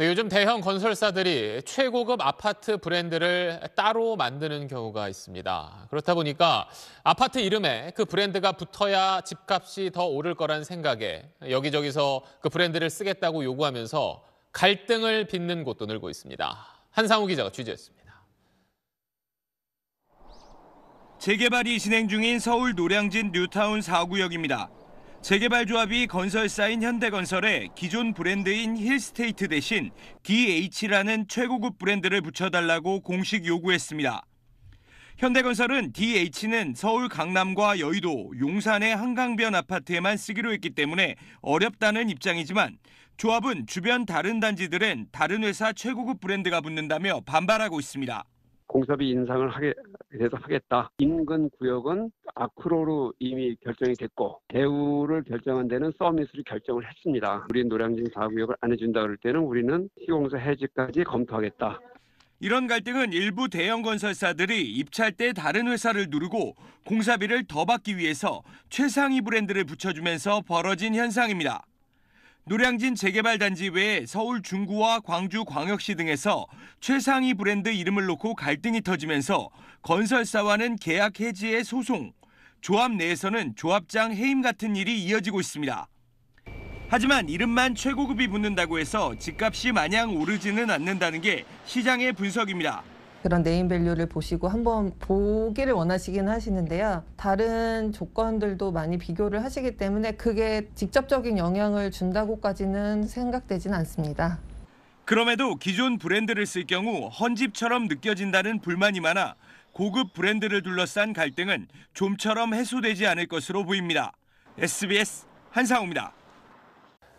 네, 요즘 대형 건설사들이 최고급 아파트 브랜드를 따로 만드는 경우가 있습니다. 그렇다 보니까 아파트 이름에 그 브랜드가 붙어야 집값이 더 오를 거란 생각에 여기저기서 그 브랜드를 쓰겠다고 요구하면서 갈등을 빚는 곳도 늘고 있습니다. 한상우 기자가 취재했습니다. 재개발이 진행 중인 서울 노량진 뉴타운 4구역입니다. 재개발 조합이 건설사인 현대건설에 기존 브랜드인 힐스테이트 대신 DH라는 최고급 브랜드를 붙여달라고 공식 요구했습니다. 현대건설은 DH는 서울 강남과 여의도, 용산의 한강변 아파트에만 쓰기로 했기 때문에 어렵다는 입장이지만 조합은 주변 다른 단지들은 다른 회사 최고급 브랜드가 붙는다며 반발하고 있습니다. 공사비 인상을 하게 대서하겠다 인근 구역은 아크로로 이미 결정이 됐고 대우를 결정한 데는 서밋으로 결정을 했습니다. 우리 노량진 4구역을 안 해준다 그럴 때는 우리는 시공사 해지까지 검토하겠다. 이런 갈등은 일부 대형 건설사들이 입찰 때 다른 회사를 누르고 공사비를 더 받기 위해서 최상위 브랜드를 붙여주면서 벌어진 현상입니다. 노량진 재개발 단지 외에 서울 중구와 광주 광역시 등에서 최상위 브랜드 이름을 놓고 갈등이 터지면서 건설사와는 계약 해지의 소송, 조합 내에서는 조합장 해임 같은 일이 이어지고 있습니다. 하지만 이름만 최고급이 붙는다고 해서 집값이 마냥 오르지는 않는다는 게 시장의 분석입니다. 그런 네임밸류를 보시고 한번 보기를 원하시긴 하시는데요. 다른 조건들도 많이 비교를 하시기 때문에 그게 직접적인 영향을 준다고까지는 생각되진 않습니다. 그럼에도 기존 브랜드를 쓸 경우 헌집처럼 느껴진다는 불만이 많아 고급 브랜드를 둘러싼 갈등은 좀처럼 해소되지 않을 것으로 보입니다. SBS 한상우입니다.